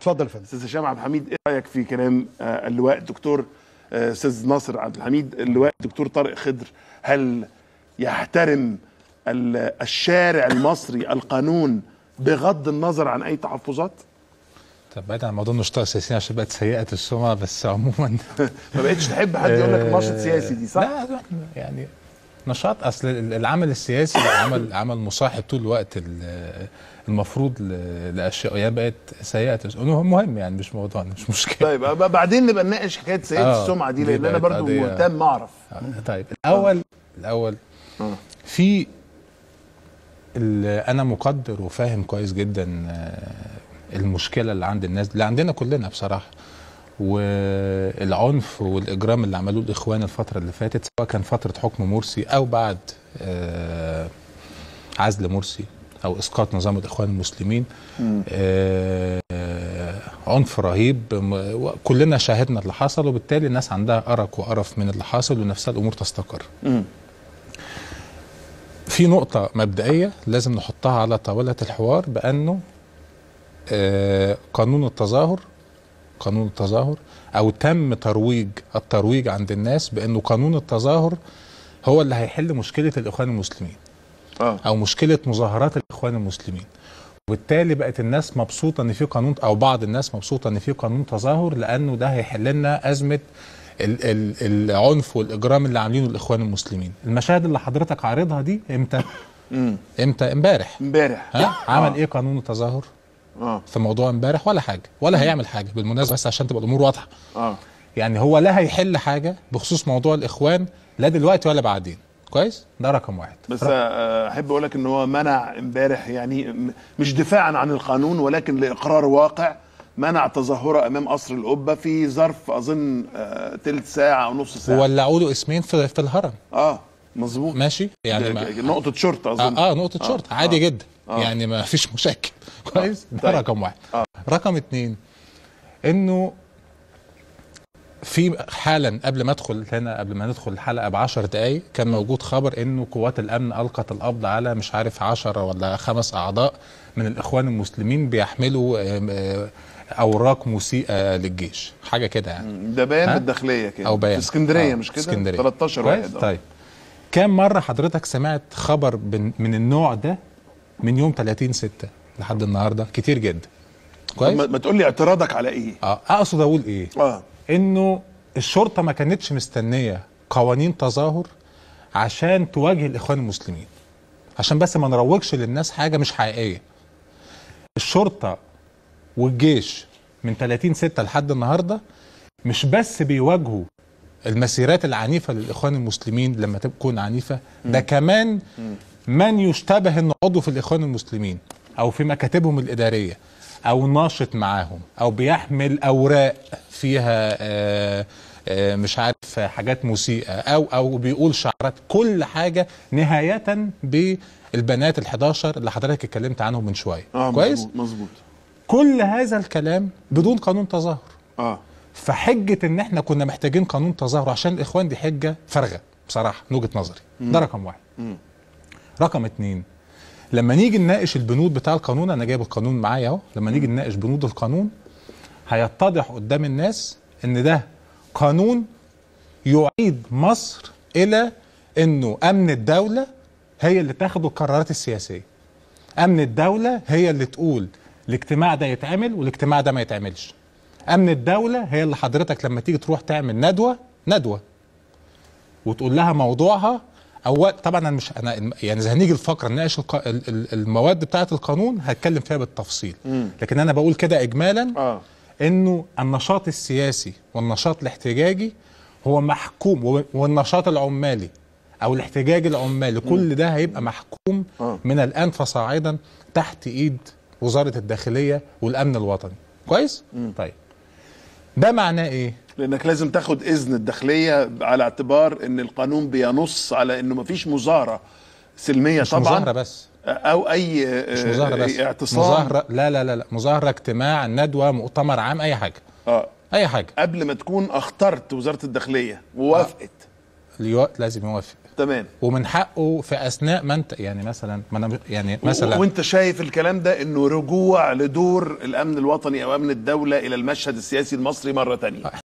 اتفضل يا فندم استاذ هشام عبد الحميد ايه رايك في كلام آه، اللواء الدكتور آه، استاذ ناصر عبد الحميد اللواء الدكتور طارق خضر هل يحترم الشارع المصري القانون بغض النظر عن اي تحفظات؟ طب بعيد عن موضوع النشطاء السياسيين عشان بقت سيئه السمعه بس عموما ما بقتش تحب حد يقول لك ناشط سياسي دي صح؟ لا يعني نشاط اصل العمل السياسي عمل عمل مصاحب طول الوقت المفروض لاشياء هي بقت سيئه مهم يعني مش موضوع مش مشكله طيب بعدين نبقى نناقش حكايه سيئه آه السمعه دي لان انا برضو مهتم اعرف آه، طيب الاول الاول آه. في انا مقدر وفاهم كويس جدا آه، المشكله اللي عند الناس اللي عندنا كلنا بصراحه والعنف والاجرام اللي عملوه الاخوان الفتره اللي فاتت سواء كان فتره حكم مرسي او بعد آه، عزل مرسي او اسقاط نظام الاخوان المسلمين آه، آه، عنف رهيب كلنا شاهدنا اللي حصل وبالتالي الناس عندها ارق وقرف من اللي حصل ونفسها الامور تستقر في نقطة مبدئية لازم نحطها على طاولة الحوار بأنه قانون التظاهر قانون التظاهر او تم ترويج الترويج عند الناس بانه قانون التظاهر هو اللي هيحل مشكله الاخوان المسلمين آه. او مشكله مظاهرات الاخوان المسلمين وبالتالي بقت الناس مبسوطه ان في قانون او بعض الناس مبسوطه ان في قانون تظاهر لانه ده هيحل لنا ازمه العنف والاجرام اللي عاملينه الاخوان المسلمين المشاهد اللي حضرتك عارضها دي امتى امتى امبارح امبارح عمل آه. ايه قانون التظاهر آه. في موضوع امبارح ولا حاجه ولا هيعمل حاجه بالمناسبه بس عشان تبقى الامور واضحه آه. يعني هو لا هيحل حاجه بخصوص موضوع الاخوان لا دلوقتي ولا بعدين كويس ده رقم واحد بس آه، احب اقول لك ان هو منع امبارح يعني مش دفاعا عن القانون ولكن لاقرار واقع منع تظاهرة أمام قصر القبة في ظرف أظن ثلث آه، ساعة أو نص ساعة ولعوا له اسمين في, في الهرم اه مظبوط ماشي يعني ما نقطة شرطة أظن اه, آه نقطة آه شرطة عادي آه. جدا آه. يعني ما فيش مشاكل آه. كويس ده طيب. رقم واحد آه. رقم اتنين انه في حالا قبل ما ادخل هنا قبل ما ندخل الحلقه ب 10 دقائق كان موجود خبر انه قوات الامن القت القبض على مش عارف 10 ولا خمس اعضاء من الاخوان المسلمين بيحملوا آه، آه، اوراق مسيئه للجيش حاجه كده يعني ده بيان الداخليه كده او بيان في اسكندريه آه. مش كده اسكندريه 13 واحد طيب كام مره حضرتك سمعت خبر من النوع ده من يوم 30 6 لحد النهارده كتير جدا كويس ما تقول لي اعتراضك على ايه آه،, اه اقصد اقول ايه اه انه الشرطه ما كانتش مستنيه قوانين تظاهر عشان تواجه الاخوان المسلمين عشان بس ما نروجش للناس حاجه مش حقيقيه الشرطه والجيش من 30 6 لحد النهارده مش بس بيواجهوا المسيرات العنيفة للإخوان المسلمين لما تكون عنيفة ده كمان من يشتبه انه عضو في الاخوان المسلمين او في مكاتبهم الاداريه او ناشط معاهم او بيحمل اوراق فيها آه، آه، مش عارف حاجات مسيئه او او بيقول شعارات كل حاجه نهايه بالبنات ال11 اللي حضرتك اتكلمت عنهم من شويه آه كويس مظبوط كل هذا الكلام بدون قانون تظاهر اه فحجه ان احنا كنا محتاجين قانون تظاهر عشان الاخوان دي حجه فارغه بصراحه من وجهه نظري ده رقم واحد م. رقم اتنين لما نيجي نناقش البنود بتاع القانون انا جايب القانون معايا اهو لما نيجي نناقش بنود القانون هيتضح قدام الناس ان ده قانون يعيد مصر الى انه امن الدوله هي اللي تاخد القرارات السياسيه امن الدوله هي اللي تقول الاجتماع ده يتعمل والاجتماع ده ما يتعملش امن الدوله هي اللي حضرتك لما تيجي تروح تعمل ندوه ندوه وتقول لها موضوعها اول طبعا انا مش انا يعني اذا هنيجي الفقره نناقش الق... المواد بتاعه القانون هتكلم فيها بالتفصيل مم. لكن انا بقول كده اجمالا آه. انه النشاط السياسي والنشاط الاحتجاجي هو محكوم والنشاط العمالي او الاحتجاج العمالي كل ده هيبقى محكوم آه. من الان فصاعدا تحت ايد وزاره الداخليه والامن الوطني كويس مم. طيب ده معناه ايه؟ لانك لازم تاخد اذن الداخليه على اعتبار ان القانون بينص على انه مفيش مظاهره سلميه مش طبعا مظاهره بس او اي مش آه، مظاهره بس اعتصام مظاهره لا لا لا لا مظاهره اجتماع ندوه مؤتمر عام اي حاجه اه اي حاجه قبل ما تكون اخترت وزاره الداخليه ووافقت آه. لازم يوافق تمام ومن حقه في اثناء ما انت يعني مثلا ما انا يعني مثلا وانت شايف الكلام ده انه رجوع لدور الامن الوطني او امن الدوله الى المشهد السياسي المصري مره ثانيه